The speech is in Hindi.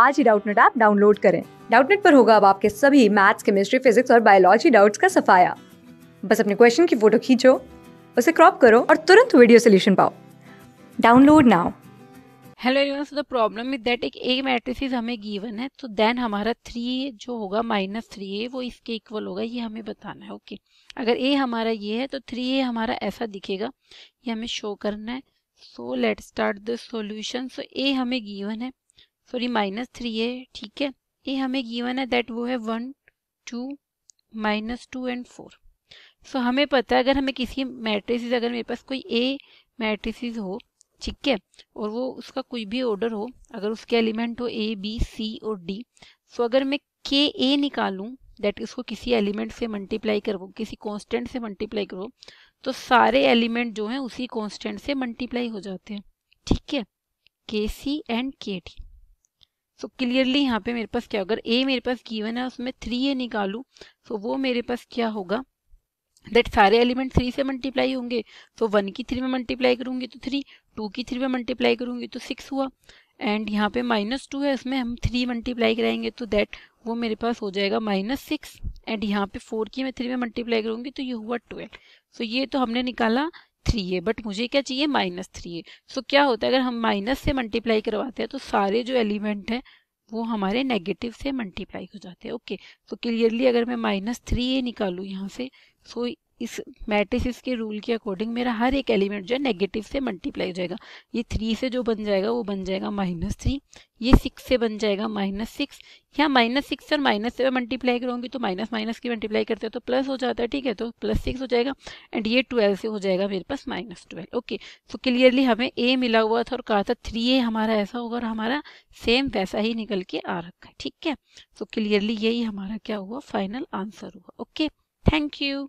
आज ही डाउटनेट ऐप डाउनलोड करें डाउटनेट पर होगा अब आपके सभी मैथ्स केमिस्ट्री फिजिक्स और बायोलॉजी डाउट्स का सफाया बस अपने क्वेश्चन की फोटो खींचो उसे क्रॉप करो और तुरंत वीडियो सोल्यूशन पाओ download now hello everyone so the problem is that एक ए मैट्रिसिस हमें गिवन है तो देन हमारा थ्री जो होगा माइनस थ्री ए वो इसके इक्वल होगा ये हमें बताना है ओके okay. अगर ए हमारा ये है तो थ्री ए हमारा ऐसा दिखेगा ये हमें शो करना है so let start the solution so A हमें गिवन है सॉरी माइनस थ्री है ठीक है ये हमें गिवन है दैट वो है one two minus two and four so हमें पता है अगर हमें किसी मैट्रिस अगर मेरे पास कोई ए मैट्रिस हो ठीक है और वो उसका कोई भी ऑर्डर हो अगर उसके एलिमेंट हो ए बी सी और डी सो अगर मैं के ए निकालूँ डेट उसको किसी एलिमेंट से मल्टीप्लाई करो किसी कांस्टेंट से मल्टीप्लाई करो तो सारे एलिमेंट जो हैं उसी कांस्टेंट से मल्टीप्लाई हो जाते हैं ठीक है K C and K D so clearly यहाँ पे मेरे पास क्या अगर ए मेरे पास गिवन है उसमें थ्री ए निकालू सो so वो मेरे पास क्या होगा दैट सारे एलिमेंट थ्री से मल्टीप्लाई होंगे सो so वन की थ्री में मल्टीप्लाई करूंगी तो थ्री टू की थ्री में मल्टीप्लाई करूंगी तो सिक्स हुआ एंड यहाँ पे माइनस टू है उसमें हम थ्री मल्टीप्लाई कराएंगे तो दैट वो मेरे पास हो जाएगा माइनस सिक्स एंड यहाँ पे फोर की मैं थ्री में मल्टीप्लाई करूंगी तो ये हुआ ट्वेल्व सो so ये तो हमने निकाला थ्री ए बट मुझे क्या चाहिए माइनस थ्री ए सो क्या होता है अगर हम माइनस से मल्टीप्लाई करवाते हैं तो सारे जो एलिमेंट हैं वो हमारे नेगेटिव से मल्टीप्लाई हो जाते हैं ओके तो क्लियरली अगर मैं माइनस थ्री ए निकालू यहाँ से सो इस मैट्रिसिस के रूल के अकॉर्डिंग मेरा हर एक एलिमेंट जो है नेगेटिव से मल्टीप्लाई हो जाएगा ये थ्री से जो बन जाएगा वो बन जाएगा माइनस थ्री ये सिक्स से बन जाएगा माइनस सिक्स या माइनस सिक्स और माइनस से मल्टीप्लाई करूँगी तो माइनस माइनस की मल्टीप्लाई करते हैं तो प्लस हो जाता है ठीक है तो प्लस सिक्स हो जाएगा एंड ये ट्वेल्व से हो जाएगा मेरे पास minus twelve okay so clearly हमें ए मिला हुआ था और कहा था थ्री ए हमारा ऐसा होगा और हमारा सेम वैसा ही निकल के आ रखा है ठीक है सो तो क्लियरली यही हमारा क्या हुआ फाइनल आंसर हुआ ओके थैंक यू